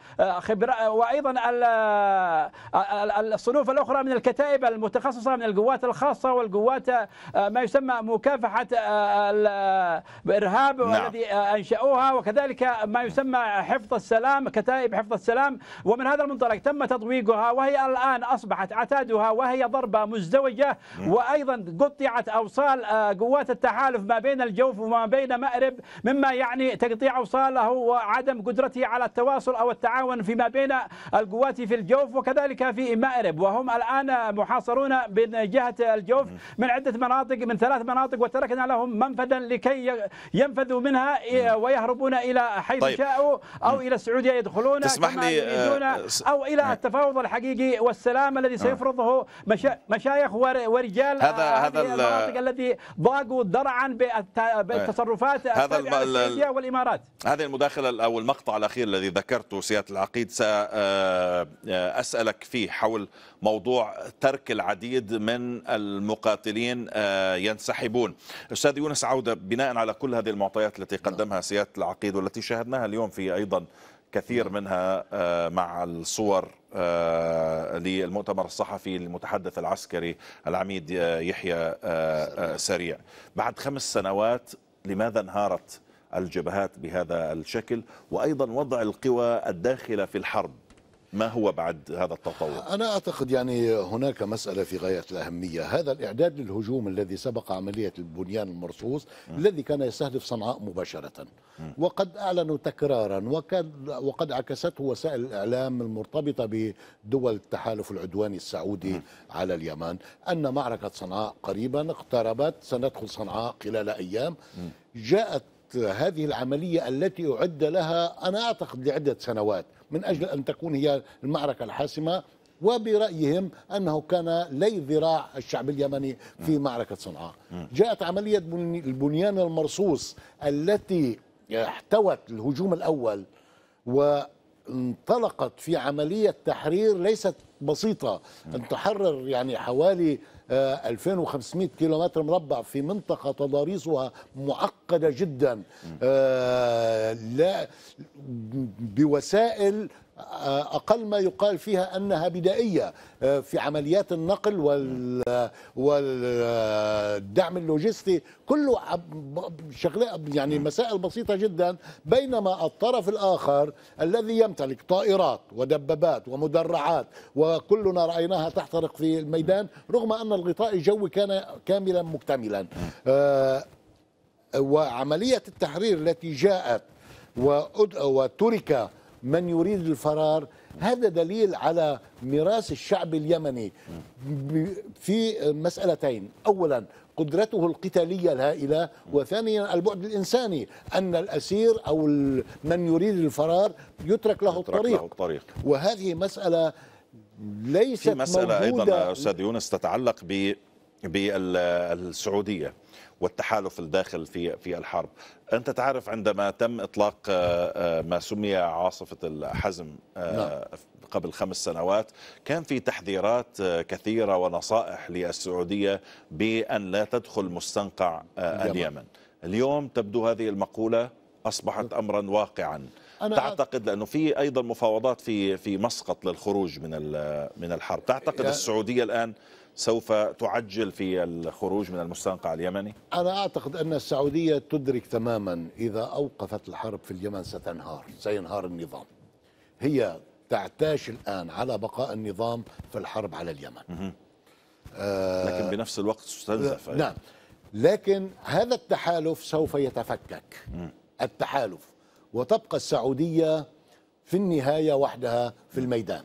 وأيضا آه، الصنوف الأخرى من الكتائب المتخصصة من القوات الخاصة والقوات ما يسمى مكافحة الإرهاب نعم. الذي أنشأوها وكذلك ما يسمى حفظ السلام كتائب حفظ السلام ومن هذا المنطلق تم تطويقها وهي الآن أصبحت عتادها وهي ضربة مزدوجة نعم. وأيضا قطعت أوصال آه، قوات التحالف ما بين الجوف وما بين مأرب مما يعني تقطيع أوصاله وعدم قدرته على التواصل أو التعاون فيما بين القوات في الجوف وكذلك في مأرب وهم الآن محاصرون من جهة الجوف من عدة مناطق من ثلاث مناطق وتركنا لهم منفذا لكي ينفذوا منها ويهربون إلى حيث طيب. شاءوا أو إلى السعودية يدخلون تسمح لي آه، آه، أو إلى التفاوض الحقيقي والسلام الذي سيفرضه مشايخ ورجال هذا هذا المناطق التي ضاقوا درعا بالتصرفات هذا السعوديه والامارات هذه المداخله او المقطع الاخير الذي ذكرته سياده العقيد ساسالك آه، فيه حول موضوع ترك العديد من المقاتلين آه، ينسحبون استاذ يونس عوده بناء على كل هذه المعطيات التي قدمها سياده العقيد والتي شاهدناها اليوم في ايضا كثير نعم. منها آه، مع الصور آه، للمؤتمر الصحفي للمتحدث العسكري العميد آه، يحيى آه، سريع بعد خمس سنوات لماذا انهارت الجبهات بهذا الشكل وأيضا وضع القوى الداخلة في الحرب ما هو بعد هذا التطور؟ أنا أعتقد يعني هناك مسألة في غاية الأهمية هذا الإعداد للهجوم الذي سبق عملية البنيان المرصوص م. الذي كان يستهدف صنعاء مباشرة م. وقد أعلنوا تكرارا وقد, وقد عكسته وسائل الإعلام المرتبطة بدول التحالف العدواني السعودي م. على اليمن أن معركة صنعاء قريبا اقتربت سندخل صنعاء خلال أيام جاءت هذه العملية التي أعد لها أنا أعتقد لعدة سنوات من أجل أن تكون هي المعركة الحاسمة وبرأيهم أنه كان لي ذراع الشعب اليمني في نعم. معركة صنعاء نعم. جاءت عملية البنيان المرصوص التي احتوت الهجوم الأول و انطلقت في عملية تحرير ليست بسيطة أن تحرر يعني حوالي 2500 آه، كيلومتر مربع في منطقة تضاريسها معقدة جدا آه، لا بوسائل أقل ما يقال فيها أنها بدائية آه، في عمليات النقل والدعم اللوجستي كله شغلة يعني مسائل بسيطة جدا بينما الطرف الآخر الذي يمتلك طائرات ودبابات ومدرعات وكلنا رأيناها تحترق في الميدان رغم أن الغطاء الجوي كان كاملا مكتملا آه، وعملية التحرير التي جاءت وترك من يريد الفرار هذا دليل على ميراث الشعب اليمني في مسألتين أولا قدرته القتالية الهائلة وثانيا البعد الإنساني أن الأسير أو من يريد الفرار يترك له, يترك الطريق. له الطريق وهذه مسألة ليست في مسألة موجودة أيضا أستاذ يونس تتعلق بالسعودية والتحالف الداخل في في الحرب انت تعرف عندما تم اطلاق آه، آه، ما سمي عاصفه الحزم آه، نعم. قبل خمس سنوات كان في تحذيرات كثيره ونصائح للسعوديه بان لا تدخل مستنقع اليمن اليوم تبدو هذه المقوله اصبحت امرا واقعا أنا تعتقد لانه في ايضا مفاوضات في في مسقط للخروج من من الحرب تعتقد السعوديه الان سوف تعجل في الخروج من المستنقع اليمني؟ أنا أعتقد أن السعودية تدرك تماما إذا أوقفت الحرب في اليمن ستنهار سينهار النظام هي تعتاش الآن على بقاء النظام في الحرب على اليمن آه لكن بنفس الوقت ستنزف نعم لكن هذا التحالف سوف يتفكك التحالف وتبقى السعودية في النهاية وحدها في الميدان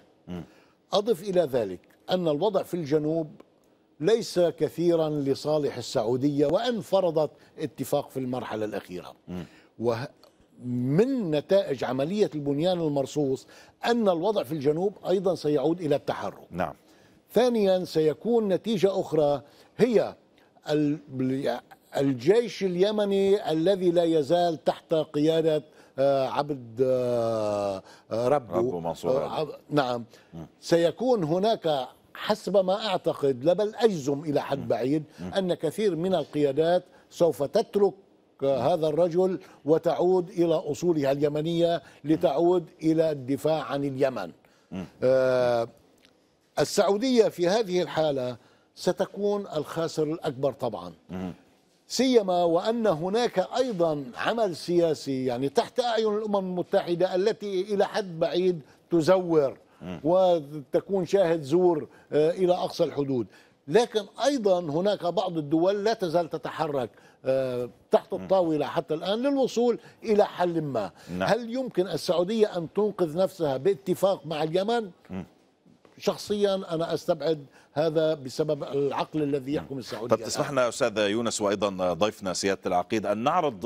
أضف إلى ذلك أن الوضع في الجنوب ليس كثيرا لصالح السعودية وأن فرضت اتفاق في المرحلة الأخيرة ومن نتائج عملية البنيان المرصوص أن الوضع في الجنوب أيضا سيعود إلى التحرك نعم ثانيا سيكون نتيجة أخرى هي الجيش اليمني الذي لا يزال تحت قيادة آه، عبد ربه آه، آه، ربه منصور عب... نعم سيكون هناك حسب ما أعتقد بل أجزم إلى حد بعيد أن كثير من القيادات سوف تترك هذا الرجل وتعود إلى أصولها اليمنية لتعود إلى الدفاع عن اليمن السعودية في هذه الحالة ستكون الخاسر الأكبر طبعا سيما وأن هناك أيضا عمل سياسي يعني تحت أعين الأمم المتحدة التي إلى حد بعيد تزور وتكون شاهد زور آه، إلى أقصى الحدود لكن أيضا هناك بعض الدول لا تزال تتحرك آه، تحت الطاولة حتى الآن للوصول إلى حل ما نعم. هل يمكن السعودية أن تنقذ نفسها باتفاق مع اليمن؟ شخصيا أنا أستبعد هذا بسبب العقل الذي نعم. يحكم السعوديه طب تسمح لنا استاذ يونس وايضا ضيفنا سياده العقيد ان نعرض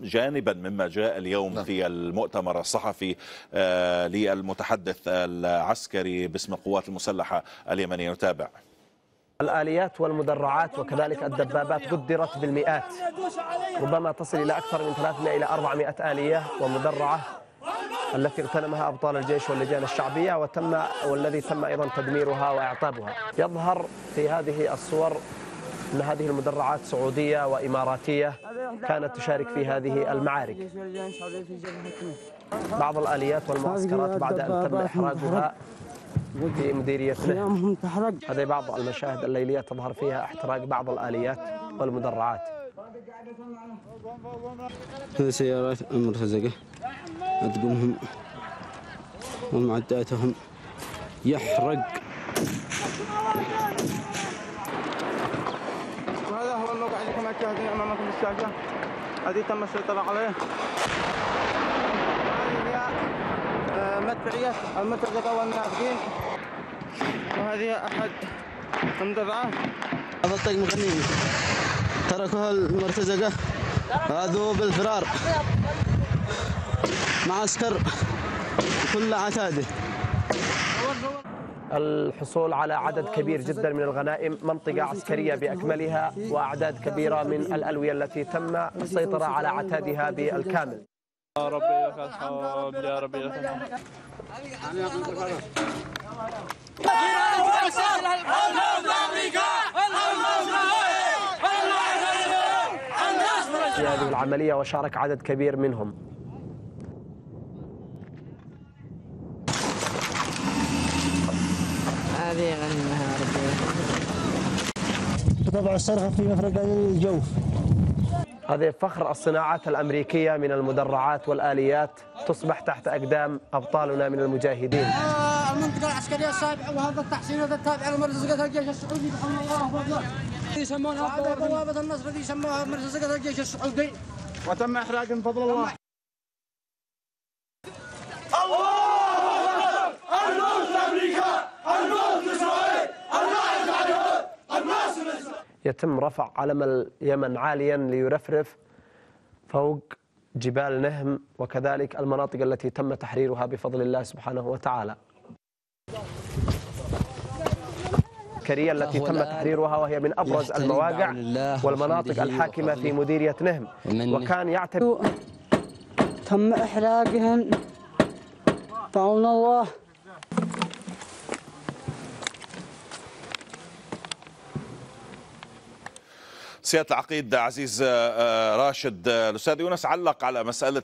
جانبا مما جاء اليوم نعم. في المؤتمر الصحفي آه، للمتحدث العسكري باسم القوات المسلحه اليمنيه نتابع الآليات والمدرعات وكذلك الدبابات قدرت بالمئات ربما تصل إلى أكثر من 300 إلى 400 آلية ومدرعة التي اغتنمها أبطال الجيش واللجان الشعبية وتم والذي تم أيضا تدميرها وإعطابها يظهر في هذه الصور أن هذه المدرعات سعودية وإماراتية كانت تشارك في هذه المعارك بعض الآليات والمعسكرات بعد أن تم إحراجها في مديرية هذه بعض المشاهد الليلية تظهر فيها احتراق بعض الآليات والمدرعات هذه سيارات مرتزقة أدقمهم ومعداتهم يحرق وهذا هو الموقع اللي كما تشاهدون أمامكم الشاشة هذه تم السيطرة عليه هذه هي مدفعية المرتزقة والنافقين وهذه أحد المدفعة هذا الطريق مغنيني تركوها المرتزقة هذو بالفرار معسكر كل عتاده الحصول على عدد كبير جدا من الغنائم منطقة عسكرية بأكملها وأعداد كبيرة من الألوية التي تم السيطرة على عتادها بالكامل يا ربي يا ربي يا ربي في هذه العملية وشارك عدد كبير منهم هذه غنمها الصرخة في مفرق الجوف هذه فخر الصناعات الأمريكية من المدرعات والآليات تصبح تحت أقدام أبطالنا من المجاهدين المنطقة العسكرية السابعة وهذا التحسين هذا التابع لمركز الجيش السعودي الله أكبر هذه يسمونها بوابة النصر هذه يسموها مركز قطر الجيش السعودي وتم إحراق من فضل الله يتم رفع علم اليمن عاليا ليرفرف فوق جبال نهم وكذلك المناطق التي تم تحريرها بفضل الله سبحانه وتعالى العسكرية التي تم تحريرها وهي من أبرز المواقع والمناطق الحاكمة في مديرية نهم وكان يعتبر تم احراقهم طاون الله سياده العقيد عزيز آه، آه، راشد آه، الاستاذ يونس علق على مساله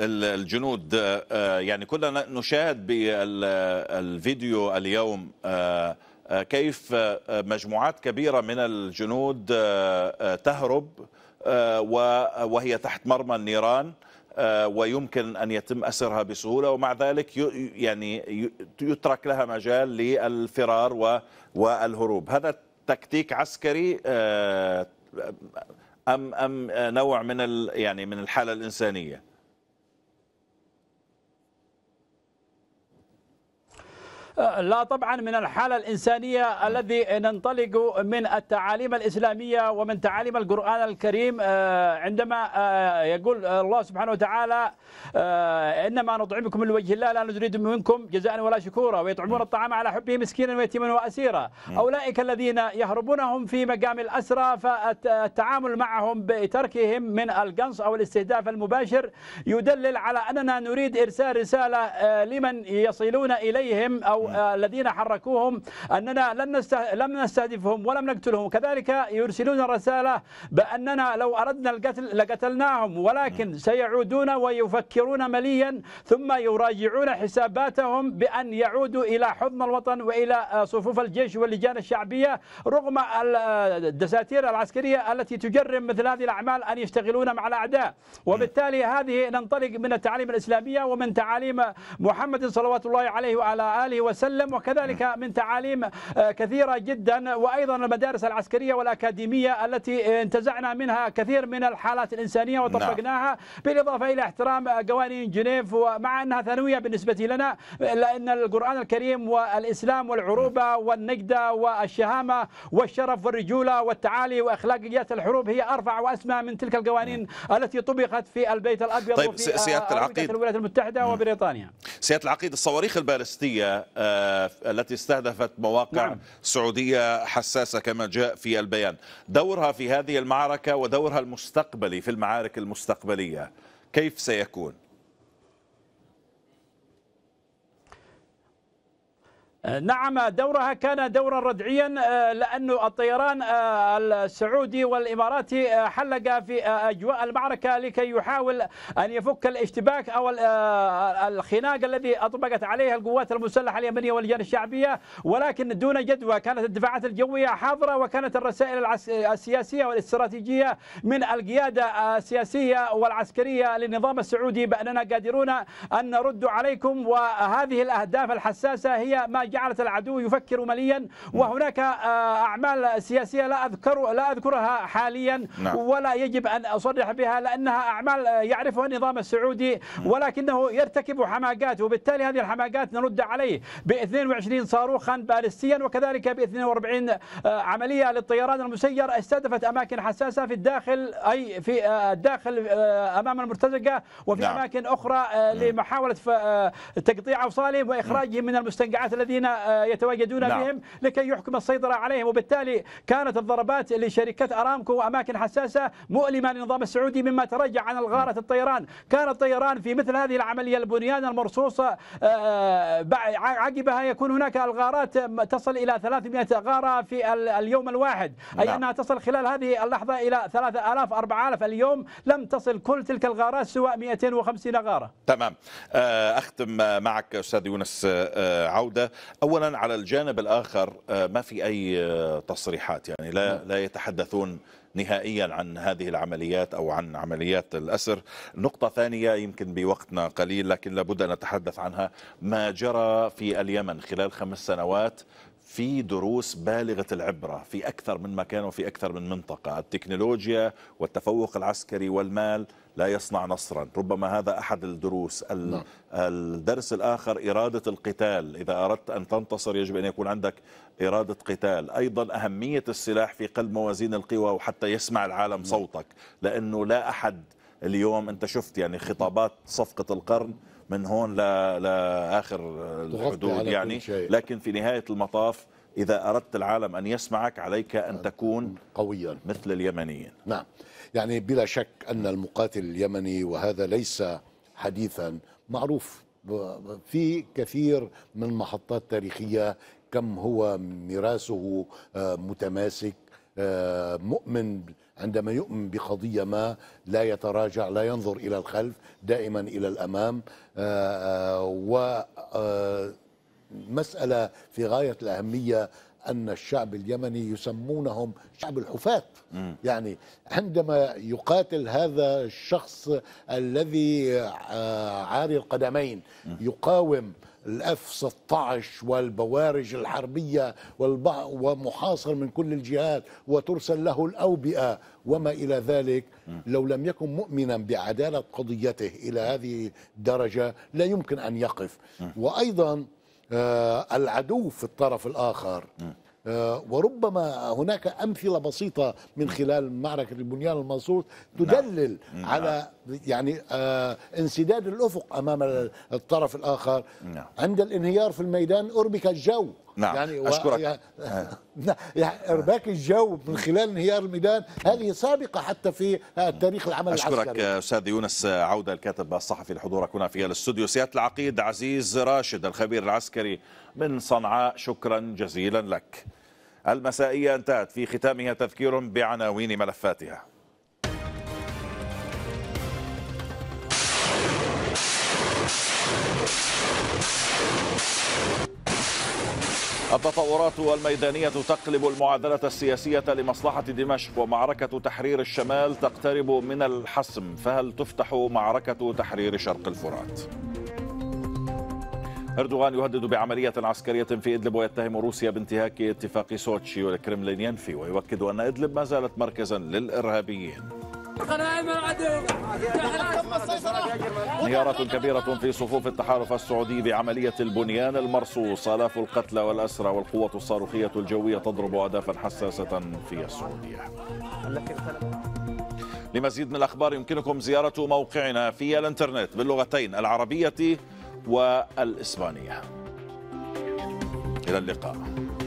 الجنود يعني كنا نشاهد بالفيديو اليوم آه، كيف آه، آه، مجموعات كبيرة من الجنود تهرب وهي تحت مرمى النيران ويمكن أن يتم أسرها بسهولة ومع ذلك يعني يترك لها مجال للفرار والهروب هذا تكتيك عسكري أم أم نوع من يعني من الحالة الإنسانية لا طبعا من الحالة الإنسانية الذي ننطلق من التعاليم الإسلامية ومن تعاليم القرآن الكريم آه، عندما آه، يقول الله سبحانه وتعالى آه، إنما نطعمكم لوجه الله لا نريد منكم جزاء ولا شكورا ويطعمون الطعام على حبه مسكينا ويتيما وأسيرا أولئك الذين يهربونهم في مقام الأسرى فالتعامل معهم بتركهم من القنص أو الاستهداف المباشر يدلل على أننا نريد إرسال رسالة لمن يصلون إليهم أو آه، الذين حركوهم أننا لن لم نستهدفهم ولم نقتلهم كذلك يرسلون رسالة بأننا لو أردنا القتل لقتلناهم ولكن سيعودون ويفكرون مليا ثم يراجعون حساباتهم بأن يعودوا إلى حضن الوطن وإلى آه، صفوف الجيش واللجان الشعبية رغم آه، الدساتير العسكرية التي تجرم مثل هذه الأعمال أن يشتغلون مع الأعداء وبالتالي هذه ننطلق من التعاليم الإسلامية ومن تعاليم محمد صلوات الله عليه وعلى آله وسلم وسلم وكذلك من تعاليم آه، كثيرة جدا وأيضا المدارس العسكرية والأكاديمية التي انتزعنا منها كثير من الحالات الإنسانية وطبقناها نعم. بالإضافة إلى احترام آه، قوانين جنيف ومع أنها ثانوية بالنسبة لنا لأن القرآن الكريم والإسلام والعروبة والنجدة والشهامة والشرف والرجولة والتعالي وأخلاقيات الحروب هي أرفع وأسمى من تلك القوانين نعم. التي طبقت في البيت الأبيض طيب وفي سيادة آه، العقيد الولايات المتحدة وبريطانيا سيادة العقيد الصواريخ البالستية آه، التي استهدفت مواقع نعم. سعودية حساسة كما جاء في البيان دورها في هذه المعركة ودورها المستقبلي في المعارك المستقبلية كيف سيكون؟ آه، نعم دورها كان دورا ردعيا آه، لأن الطيران آه، السعودي والإماراتي حلق في أجواء المعركة لكي يحاول أن يفك الاشتباك أو الخناق الذي أطبقت عليه القوات المسلحة اليمنية واللجان الشعبية ولكن دون جدوى كانت الدفاعات الجوية حاضرة وكانت الرسائل السياسية والاستراتيجية من القيادة السياسية والعسكرية للنظام السعودي بأننا قادرون أن نرد عليكم وهذه الأهداف الحساسة هي ما جعلت العدو يفكر مليا وهناك آه، أعمال سياسية لا أذكر لا أذكرها حاليا نعم. ولا يجب أن أصرح بها لأنها أعمال يعرفها النظام السعودي نعم. ولكنه يرتكب حماقات وبالتالي هذه الحماقات نرد عليه ب 22 صاروخا بالستيا وكذلك ب 42 آه، عملية للطيران المسير استهدفت أماكن حساسة في الداخل أي في آه، الداخل أمام المرتزقة وفي نعم. أماكن أخرى لمحاولة تقطيع أوصالهم وإخراجهم من المستنقعات الذي الذين آه، يتواجدون نعم. بهم لكي يحكم السيطرة عليهم وبالتالي كانت الضربات لشركة أرامكو وأماكن حساسة مؤلمة للنظام السعودي مما ترجع عن الغارة نعم. الطيران كان الطيران في مثل هذه العملية البنيان المرصوصة آه، عقبها يكون هناك الغارات تصل إلى 300 غارة في اليوم الواحد أي نعم. أنها تصل خلال هذه اللحظة إلى 3000 4000 اليوم لم تصل كل تلك الغارات سوى 250 غارة تمام آه، أختم معك أستاذ يونس عودة اولا على الجانب الاخر آه، ما في اي آه، تصريحات يعني لا نعم. لا يتحدثون نهائيا عن هذه العمليات او عن عمليات الاسر نقطه ثانيه يمكن بوقتنا قليل لكن لابد ان نتحدث عنها ما جرى في اليمن خلال خمس سنوات في دروس بالغة العبرة في أكثر من مكان وفي أكثر من منطقة التكنولوجيا والتفوق العسكري والمال لا يصنع نصرا ربما هذا أحد الدروس نعم. الدرس الآخر إرادة القتال إذا أردت أن تنتصر يجب أن يكون عندك إرادة قتال أيضا أهمية السلاح في قلب موازين القوى وحتى يسمع العالم نعم. صوتك لأنه لا أحد اليوم أنت شفت يعني خطابات صفقة القرن من هون لاخر الحدود يعني لكن في نهايه المطاف إذا أردت العالم أن يسمعك عليك أن تكون قويا مثل اليمنيين نعم يعني بلا شك أن المقاتل اليمني وهذا ليس حديثا معروف في كثير من محطات تاريخية كم هو ميراثه آه، متماسك آه، مؤمن عندما يؤمن بقضية ما لا يتراجع لا ينظر إلى الخلف دائما إلى الأمام آه، آه، ومسألة آه، في غاية الأهمية أن الشعب اليمني يسمونهم شعب الحفاة يعني عندما يقاتل هذا الشخص الذي عاري القدمين يقاوم الاف 16 والبوارج الحربيه ومحاصر من كل الجهات وترسل له الاوبئه وما الى ذلك لو لم يكن مؤمنا بعداله قضيته الى هذه الدرجه لا يمكن ان يقف وايضا آه، العدو في الطرف الاخر آه، وربما هناك امثله بسيطه من خلال معركه البنيان المنصور نعم. تدلل نعم. على يعني آه، انسداد الافق امام الطرف الاخر نعم. عند الانهيار في الميدان اربك الجو نعم يعني اشكرك يعني ارباك الجو من خلال انهيار الميدان هذه سابقه حتى في تاريخ العمل أشكرك العسكري اشكرك استاذ يونس عوده الكاتب الصحفي لحضورك هنا في الاستوديو سياده العقيد عزيز راشد الخبير العسكري من صنعاء شكرا جزيلا لك المسائية انتهت في ختامها تذكير بعناوين ملفاتها التطورات الميدانية تقلب المعادلة السياسية لمصلحة دمشق ومعركة تحرير الشمال تقترب من الحسم فهل تفتح معركة تحرير شرق الفرات؟ أردوغان يهدد بعملية عسكرية في إدلب ويتهم روسيا بانتهاك اتفاق سوتشي والكرملين ينفي ويؤكد أن إدلب ما زالت مركزا للإرهابيين نيارات كبيرة في صفوف التحالف السعودي بعملية البنيان المرصوص آلاف القتلى والأسرى والقوة الصاروخية الجوية تضرب أهدافا حساسة في السعودية لمزيد من الأخبار يمكنكم زيارة موقعنا في الانترنت باللغتين العربية والإسبانية إلى اللقاء